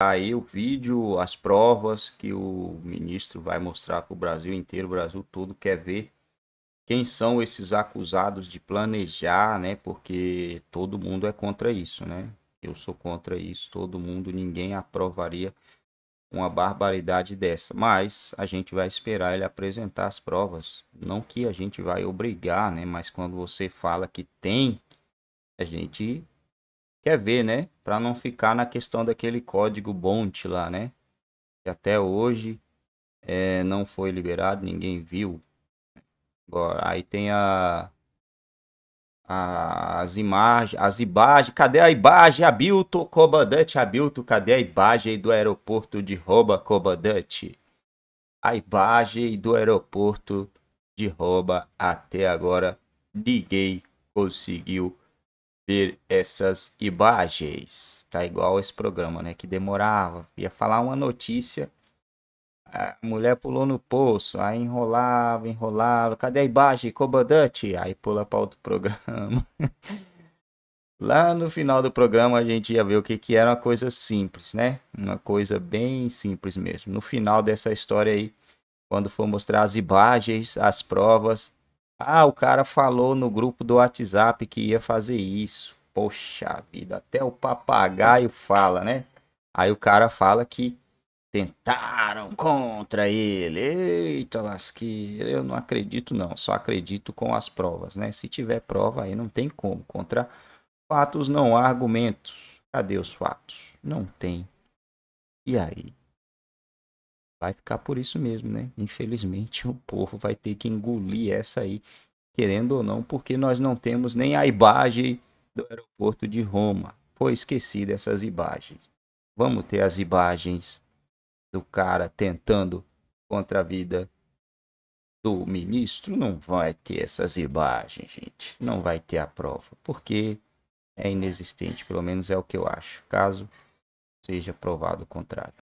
Tá aí o vídeo, as provas que o ministro vai mostrar para o Brasil inteiro, o Brasil todo quer ver quem são esses acusados de planejar, né? Porque todo mundo é contra isso, né? Eu sou contra isso, todo mundo, ninguém aprovaria uma barbaridade dessa. Mas a gente vai esperar ele apresentar as provas. Não que a gente vai obrigar, né? Mas quando você fala que tem, a gente quer ver, né? Para não ficar na questão daquele código Bont lá, né? Que até hoje é, não foi liberado, ninguém viu. Agora, aí tem a, a as imagens, as imagens, cadê a imagem, Abilto, comandante Abilto, cadê a imagem do aeroporto de Roma, comandante? A imagem do aeroporto de Roma até agora ninguém conseguiu ver essas imagens. Tá igual esse programa, né? Que demorava. Ia falar uma notícia. A mulher pulou no poço, aí enrolava, enrolava. Cadê a imagem, comandante? Aí pula para outro programa. Lá no final do programa a gente ia ver o que, que era uma coisa simples, né? Uma coisa bem simples mesmo. No final dessa história aí, quando for mostrar as imagens, as provas, ah, o cara falou no grupo do WhatsApp que ia fazer isso. Poxa vida, até o papagaio fala, né? Aí o cara fala que tentaram contra ele. Eita lasqueira, eu não acredito não, só acredito com as provas, né? Se tiver prova aí não tem como. Contra fatos não há argumentos. Cadê os fatos? Não tem. E aí? vai ficar por isso mesmo, né? Infelizmente, o povo vai ter que engolir essa aí, querendo ou não, porque nós não temos nem a imagem do aeroporto de Roma. Foi esquecido essas imagens. Vamos ter as imagens do cara tentando contra a vida do ministro? Não vai ter essas imagens, gente. Não vai ter a prova, porque é inexistente, pelo menos é o que eu acho. Caso seja provado o contrário.